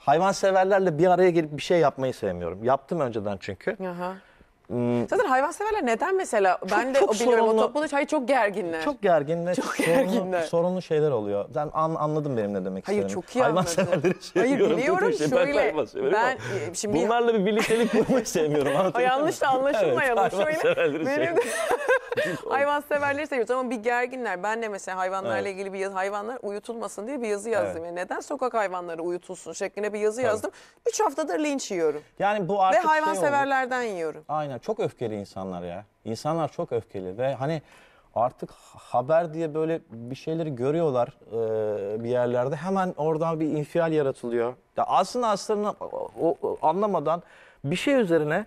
hayvanseverlerle bir araya gelip bir şey yapmayı sevmiyorum. Yaptım önceden çünkü. Aha. Hmm. Zaten hayvanseverler neden mesela ben de çok o biliyorum sorunlu, o topluluğu hayır çok gerginler. Çok gerginler çok gerginler. sorunlu şeyler oluyor. ben an, anladın benim ne demek hayır, istediğimi. Hayır çok iyi Hayvanseverleri şey hayır, diyorum. biliyorum şey. şöyle. Ben, ben e, şimdi bunlarla bir birliktelik kurmayı sevmiyorum. Yanlış da anlaşılmayalım. evet, hayvanseverleri benim de... severleri seviyoruz ama bir gerginler. Ben de mesela hayvanlarla evet. ilgili bir yazı, hayvanlar uyutulmasın diye bir yazı yazdım. Evet. Yani neden sokak hayvanları uyutulsun şeklinde bir yazı Tabii. yazdım. Üç haftadır linç yiyorum. Yani bu artık Ve şey hayvan severlerden yiyorum. Aynen çok öfkeli insanlar ya. İnsanlar çok öfkeli ve hani artık haber diye böyle bir şeyleri görüyorlar e, bir yerlerde. Hemen oradan bir infial yaratılıyor. Ya aslında aslında o, o, anlamadan bir şey üzerine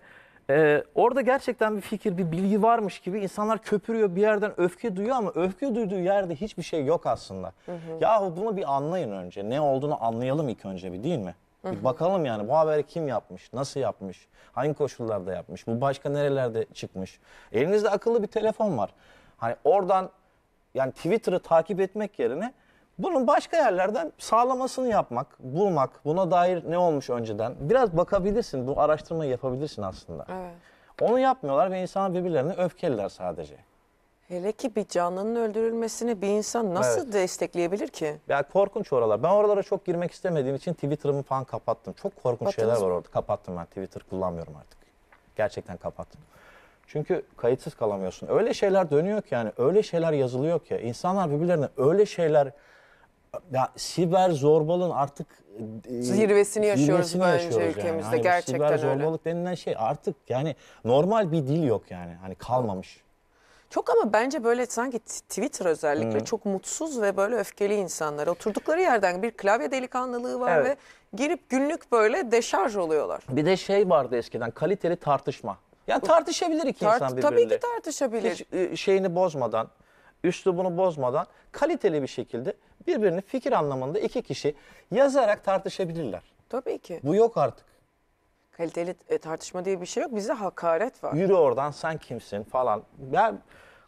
e, orada gerçekten bir fikir, bir bilgi varmış gibi insanlar köpürüyor bir yerden öfke duyuyor ama öfke duyduğu yerde hiçbir şey yok aslında. Hı hı. Yahu bunu bir anlayın önce. Ne olduğunu anlayalım ilk önce bir değil mi? Bir bakalım yani bu haberi kim yapmış, nasıl yapmış, hangi koşullarda yapmış, bu başka nerelerde çıkmış. Elinizde akıllı bir telefon var. Hani oradan yani Twitter'ı takip etmek yerine bunun başka yerlerden sağlamasını yapmak, bulmak, buna dair ne olmuş önceden biraz bakabilirsin, bu araştırmayı yapabilirsin aslında. Evet. Onu yapmıyorlar ve insanlar birbirlerini öfkeliler sadece. Hele ki bir canlının öldürülmesini bir insan nasıl Evet. destekleyebilir ki? Ya korkunç oralar. Ben oralara çok girmek istemediğim için Twitter'ımı falan kapattım. Çok korkunç Kapattınız şeyler var orada. Kapattım ben Twitter kullanmıyorum artık. Gerçekten kapattım. Çünkü kayıtsız kalamıyorsun. Öyle şeyler dönüyor ki yani öyle şeyler yazılıyor ki insanlar birbirlerine öyle şeyler ya siber zorbalığın artık e, Zirvesini yaşıyoruz bence ülkemizde, bu gerçekten Siber zorbalık denilen şey artık yani normal bir dil yok yani. Hani kalmamış. Çok ama bence böyle sanki Twitter özellikle çok mutsuz ve böyle öfkeli insanlar. Oturdukları yerden bir klavye delikanlılığı var Evet. ve girip günlük böyle deşarj oluyorlar. Bir de şey vardı eskiden kaliteli tartışma. Yani tartışabilir iki Tart- insan birbiriyle. tabii ki tartışabilir. Hiç ıı, şeyini bozmadan, üslubunu bozmadan kaliteli bir şekilde birbirini fikir anlamında iki kişi yazarak tartışabilirler. Tabii ki. Bu yok artık kaliteli e, tartışma diye bir şey yok. Bizde hakaret var. Yürü oradan sen kimsin falan. Ben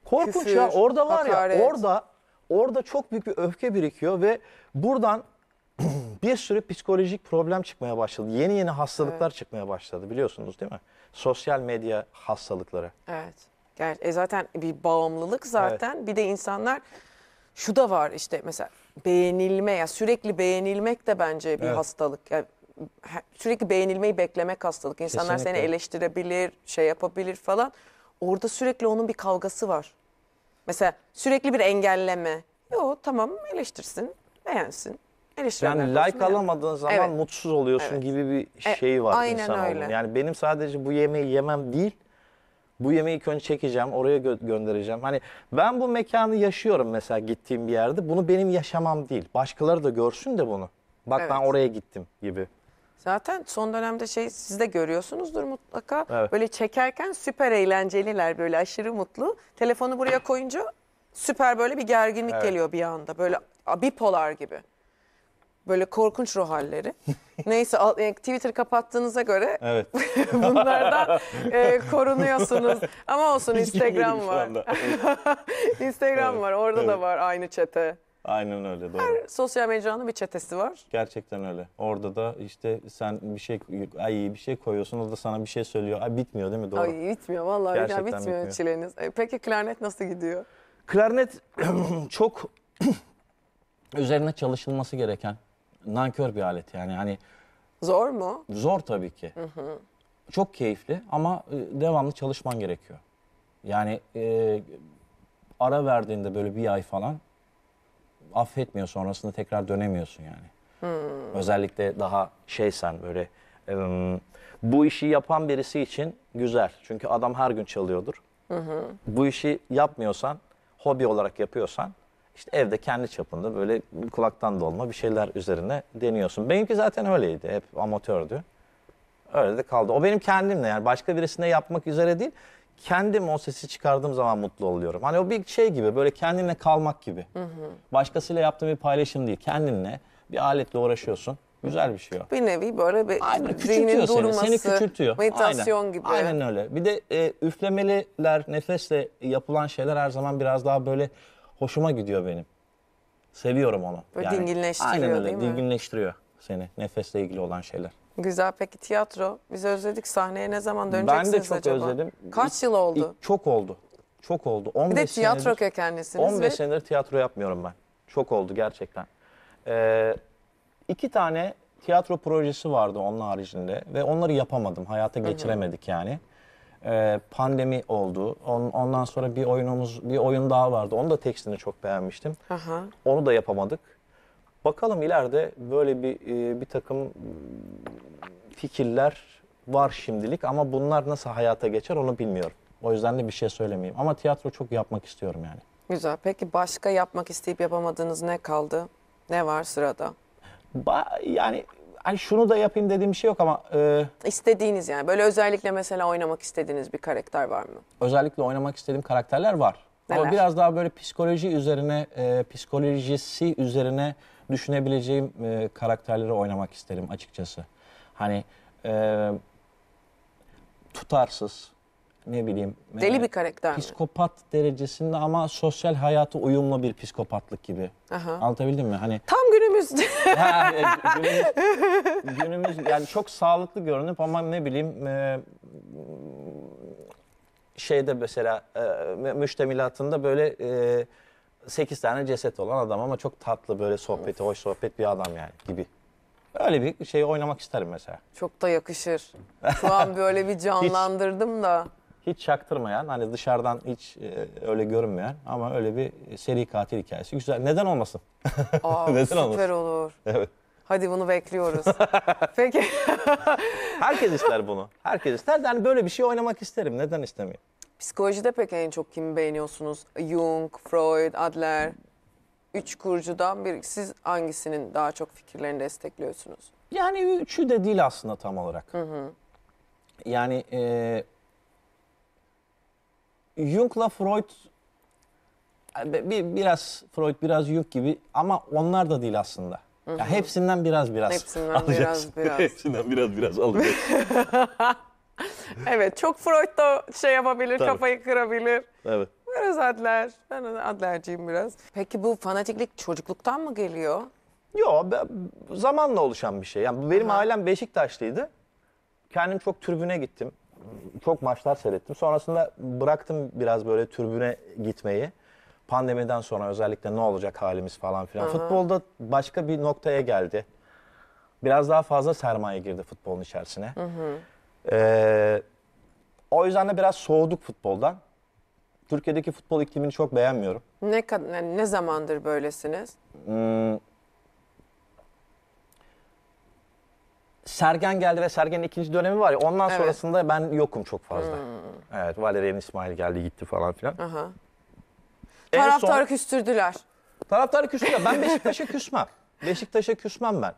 korkunç Küfür, ya orada var hakaret. ya orada orada çok büyük bir öfke birikiyor ve buradan bir sürü psikolojik problem çıkmaya başladı. Yeni yeni hastalıklar evet. çıkmaya başladı biliyorsunuz değil mi? Sosyal medya hastalıkları. Evet. Yani e zaten bir bağımlılık zaten. Evet. Bir de insanlar şu da var işte mesela beğenilme ya sürekli beğenilmek de bence bir evet. hastalık. Yani sürekli beğenilmeyi beklemek hastalık. İnsanlar Kesinlikle. seni eleştirebilir, şey yapabilir falan. Orada sürekli onun bir kavgası var. Mesela sürekli bir engelleme. Yo tamam eleştirsin, beğensin. Yani like alamadığın zaman evet. mutsuz oluyorsun evet. gibi bir e, şey var aynen insan öyle. Yani benim sadece bu yemeği yemem değil, bu yemeği önce çekeceğim, oraya gö göndereceğim. Hani ben bu mekanı yaşıyorum mesela gittiğim bir yerde. Bunu benim yaşamam değil. Başkaları da görsün de bunu. Bak evet. ben oraya gittim gibi. Zaten son dönemde şey siz de görüyorsunuzdur mutlaka. Evet. Böyle çekerken süper eğlenceliler böyle aşırı mutlu. Telefonu buraya koyunca süper böyle bir gerginlik evet. geliyor bir anda. Böyle bipolar gibi. Böyle korkunç ruh halleri. Neyse e, Twitter kapattığınıza göre evet. bunlardan e, korunuyorsunuz. Ama olsun Instagram var. Instagram evet. var orada evet. da var aynı çete. Aynen öyle doğru. Her sosyal medyanın bir çetesi var. Gerçekten öyle. Orada da işte sen bir şey ay bir şey koyuyorsun o da sana bir şey söylüyor. Ay bitmiyor değil mi? Doğru. Ay bitmiyor vallahi Gerçekten bitmiyor, bitmiyor çileniz. E, peki klarnet nasıl gidiyor? Klarnet çok üzerine çalışılması gereken nankör bir alet yani hani Zor mu? Zor tabii ki. Çok keyifli ama e, devamlı çalışman gerekiyor. Yani e, ara verdiğinde böyle bir ay falan affetmiyor sonrasında tekrar dönemiyorsun yani. Hmm. Özellikle daha şey sen böyle e, bu işi yapan birisi için güzel. Çünkü adam her gün çalıyordur. Hı hı. Bu işi yapmıyorsan, hobi olarak yapıyorsan işte evde kendi çapında böyle kulaktan dolma bir şeyler üzerine deniyorsun. Benimki zaten öyleydi. Hep amatördü. Öyle de kaldı. O benim kendimle yani başka birisine yapmak üzere değil kendim o sesi çıkardığım zaman mutlu oluyorum. Hani o bir şey gibi böyle kendinle kalmak gibi. Hı hı. Başkasıyla yaptığın bir paylaşım değil. Kendinle bir aletle uğraşıyorsun. Güzel bir şey o. Bir nevi böyle bir Aynen, zihnin durması, seni. seni küçültüyor. meditasyon Aynen. gibi. Aynen öyle. Bir de e, üflemeliler, nefesle yapılan şeyler her zaman biraz daha böyle hoşuma gidiyor benim. Seviyorum onu. Böyle dinginleştiriyor Aynen öyle, değil mi? dinginleştiriyor seni nefesle ilgili olan şeyler. Güzel peki tiyatro. Biz özledik sahneye ne zaman döneceksiniz Ben de çok acaba? özledim. Kaç yıl oldu? İlk- çok oldu. Çok oldu. 15 Bir de tiyatro senedir, kökenlisiniz 15 ve senedir tiyatro yapmıyorum ben. Çok oldu gerçekten. Ee, iki tane tiyatro projesi vardı onun haricinde ve onları yapamadım. Hayata geçiremedik yani. Ee, pandemi oldu. On- ondan sonra bir oyunumuz, bir oyun daha vardı. Onu da tekstini çok beğenmiştim. Aha. Onu da yapamadık. Bakalım ileride böyle bir e, bir takım fikirler var şimdilik ama bunlar nasıl hayata geçer onu bilmiyorum. O yüzden de bir şey söylemeyeyim. Ama tiyatro çok yapmak istiyorum yani. Güzel. Peki başka yapmak isteyip yapamadığınız ne kaldı? Ne var sırada? Ba yani hani şunu da yapayım dediğim bir şey yok ama... E, İstediğiniz yani. Böyle özellikle mesela oynamak istediğiniz bir karakter var mı? Özellikle oynamak istediğim karakterler var. Neler? Ama biraz daha böyle psikoloji üzerine, e, psikolojisi üzerine düşünebileceğim e, karakterleri oynamak isterim açıkçası. Hani e, tutarsız, ne bileyim. E, Deli e, bir karakter Psikopat mi? derecesinde ama sosyal hayatı uyumlu bir psikopatlık gibi. Aha. Anlatabildim mi? Hani Tam günümüz. ha, e, günümüz, günümüz yani çok sağlıklı görünüp ama ne bileyim e, şeyde mesela e, müştemilatında böyle e, 8 tane ceset olan adam ama çok tatlı böyle sohbeti, hoş sohbet bir adam yani gibi. Öyle bir şey oynamak isterim mesela. Çok da yakışır. Şu an böyle bir canlandırdım da. Hiç çaktırmayan, hani dışarıdan hiç e, öyle görünmeyen ama öyle bir seri katil hikayesi. Güzel. Neden olmasın? Aa, Neden süper olmasın? olur. Evet. Hadi bunu bekliyoruz. Peki. Herkes ister bunu. Herkes ister. Yani böyle bir şey oynamak isterim. Neden istemeyeyim? Psikolojide peki en çok kimi beğeniyorsunuz? Jung, Freud, Adler. Üç kurucudan bir. Siz hangisinin daha çok fikirlerini destekliyorsunuz? Yani üçü de değil aslında tam olarak. Hı hı. Yani e, Jung'la Freud bir, biraz Freud biraz Jung gibi ama onlar da değil aslında. Ya hepsinden biraz biraz. Hepsinden alacaksın. biraz biraz. hepsinden biraz biraz alacaksın. evet çok Freud da şey yapabilir, Tabii. kafayı kırabilir. Evet. Biraz Adler. Ben Adlerciyim biraz. Peki bu fanatiklik çocukluktan mı geliyor? Yo zamanla oluşan bir şey. Yani benim Aha. ailem Beşiktaşlıydı. Kendim çok türbüne gittim. Çok maçlar seyrettim. Sonrasında bıraktım biraz böyle türbüne gitmeyi. Pandemiden sonra özellikle ne olacak halimiz falan filan. Futbolda başka bir noktaya geldi. Biraz daha fazla sermaye girdi futbolun içerisine. Ee, o yüzden de biraz soğuduk futboldan. Türkiye'deki futbol iklimini çok beğenmiyorum. Ne kad- ne zamandır böylesiniz? Hmm. Sergen geldi ve Sergen'in ikinci dönemi var ya ondan Evet. sonrasında ben yokum çok fazla. Hmm. Evet Valerian İsmail geldi gitti falan filan. Aha. En son- Taraftarı küstürdüler. Taraftarı küsüyor. Ben Beşiktaş'a küsmem. Beşiktaş'a küsmem ben.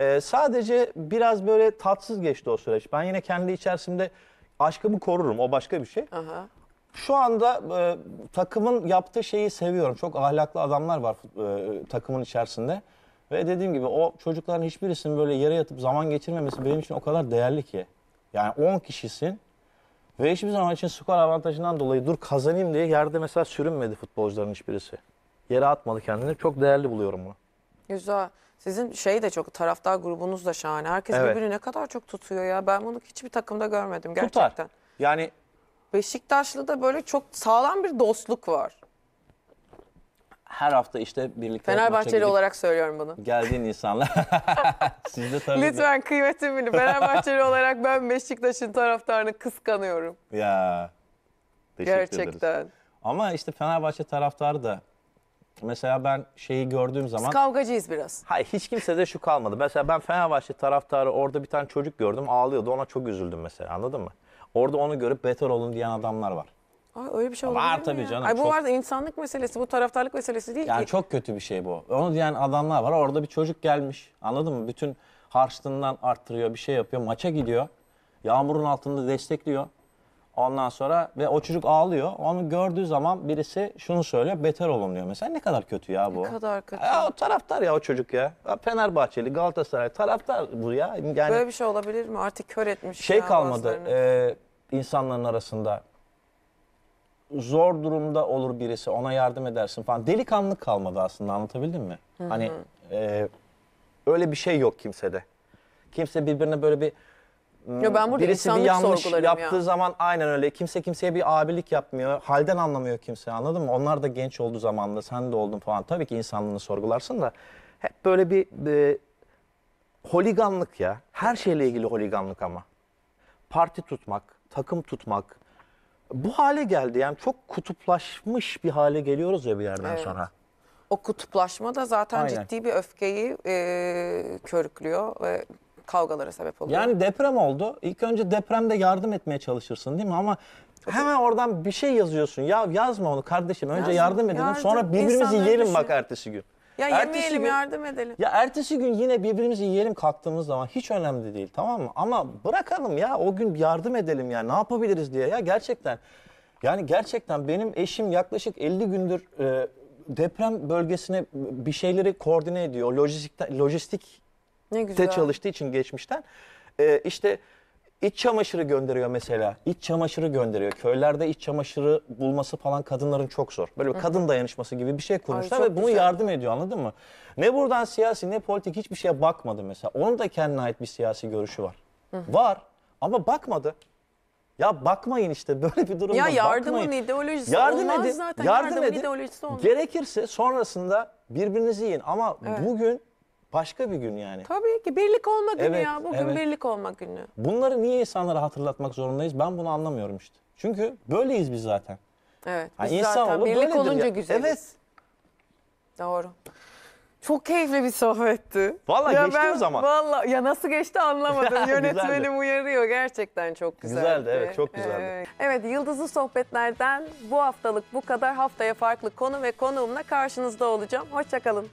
Ee, sadece biraz böyle tatsız geçti o süreç. Ben yine kendi içerisinde aşkımı korurum. O başka bir şey. Aha. Şu anda e, takımın yaptığı şeyi seviyorum. Çok ahlaklı adamlar var e, takımın içerisinde. Ve dediğim gibi o çocukların hiçbirisinin böyle yere yatıp zaman geçirmemesi benim için o kadar değerli ki. Yani 10 kişisin ve hiçbir zaman için skor avantajından dolayı dur kazanayım diye yerde mesela sürünmedi futbolcuların hiçbirisi. Yere atmadı kendini. Çok değerli buluyorum bunu. Güzel. Sizin şey de çok taraftar grubunuz da şahane. Herkes Evet. birbirini ne kadar çok tutuyor ya. Ben bunu hiçbir takımda görmedim gerçekten. Tutar. Yani da böyle çok sağlam bir dostluk var. her hafta işte birlikte maça gidip olarak söylüyorum bunu. geldiğin insanlar. Siz de tabii. Lütfen kıymetimi bilin. Fenerbahçeli olarak ben Beşiktaş'ın taraftarını kıskanıyorum. Ya. Teşekkür ederiz. Gerçekten. Ama işte Fenerbahçe taraftarı da Mesela ben şeyi gördüğüm zaman... Biz kavgacıyız biraz. Hayır hiç kimse de şu kalmadı. Mesela ben Fenerbahçe taraftarı orada bir tane çocuk gördüm ağlıyordu. Ona çok üzüldüm mesela anladın mı? Orada onu görüp beter olun diyen adamlar var. Ay öyle bir şey olabilir Var mi tabii ya? canım, Ay, bu çok- var da insanlık meselesi, bu taraftarlık meselesi değil Yani ki. çok kötü bir şey bu. Onu diyen adamlar var. Orada bir çocuk gelmiş. Anladın mı? Bütün harçlığından arttırıyor, bir şey yapıyor. Maça gidiyor. Yağmurun altında destekliyor. Ondan sonra ve o çocuk ağlıyor. Onu gördüğü zaman birisi şunu söylüyor. Beter olun diyor mesela. Ne kadar kötü ya bu. Ne kadar kötü. Ya o taraftar ya o çocuk ya. Ya Fenerbahçeli, Galatasaray taraftar bu ya. Yani Böyle bir şey olabilir mi? Artık kör etmiş. şey kalmadı e, insanların arasında. Zor durumda olur birisi ona yardım edersin falan. Delikanlı kalmadı aslında anlatabildim mi? Hani e, öyle bir şey yok kimsede. Kimse birbirine böyle bir Yo, ben burada birisi bir yanlış sorgularım ya. yaptığı zaman aynen öyle. Kimse kimseye bir abilik yapmıyor. Halden anlamıyor kimse anladın mı? Onlar da genç olduğu zamanda sen de oldun falan. Tabii ki insanlığını sorgularsın da hep böyle bir e, holiganlık ya. Her şeyle ilgili holiganlık ama. Parti tutmak, takım tutmak. Bu hale geldi yani çok kutuplaşmış bir hale geliyoruz ya bir yerden Evet. sonra. O kutuplaşma da zaten Aynen. ciddi bir öfkeyi e, körüklüyor ve kavgalara sebep oluyor. Yani deprem oldu. İlk önce depremde yardım etmeye çalışırsın değil mi? Ama hemen oradan bir şey yazıyorsun. Ya yazma onu kardeşim. Önce Yazma. yardım edelim. Yardım. Sonra birbirimizi İnsanları yiyelim düşün. bak ertesi gün. Ya Ertesi yemeyelim gün- yardım edelim. Ya ertesi gün yine birbirimizi yiyelim kalktığımız zaman hiç önemli değil tamam mı? Ama bırakalım ya o gün yardım edelim ya ne yapabiliriz diye ya gerçekten. Yani gerçekten benim eşim yaklaşık 50 gündür e, deprem bölgesine bir şeyleri koordine ediyor. Lojistik, lojistik ne güzel. çalıştığı için geçmişten. Ee, işte iç çamaşırı gönderiyor mesela. İç çamaşırı gönderiyor. Köylerde iç çamaşırı bulması falan kadınların çok zor. Böyle bir kadın dayanışması gibi bir şey kurmuşlar Ay, ve bunu güzel. yardım ediyor anladın mı? Ne buradan siyasi ne politik hiçbir şeye bakmadı mesela. Onun da kendine ait bir siyasi görüşü var. Var ama bakmadı. Ya bakmayın işte böyle bir durumda Ya yardımın bakmayın. ideolojisi yardım olmaz edin, zaten. Yardım, Yardımın edin. ideolojisi olmaz. Gerekirse sonrasında birbirinizi yiyin ama bugün Başka bir gün yani. Tabii ki birlik olma günü Evet, ya. Bugün evet. birlik olma günü. Bunları niye insanlara hatırlatmak zorundayız? Ben bunu anlamıyorum işte. Çünkü böyleyiz biz zaten. Evet. Ha, Biz zaten birlik olunca ya. güzeliz. Evet. Doğru. Çok keyifli bir sohbetti. Vallahi geçti o zaman. Valla ya nasıl geçti anlamadım. Güzeldi. Yönetmenim uyarıyor gerçekten çok güzeldi. Güzeldi, evet, çok güzeldi. Evet. Evet, yıldızlı sohbetlerden bu haftalık bu kadar. Haftaya farklı konu ve konuğumla karşınızda olacağım. Hoşçakalın.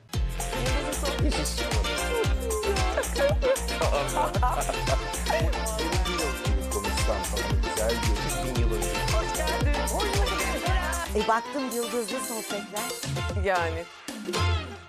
E baktım yıldızlı sohbetler. Yani.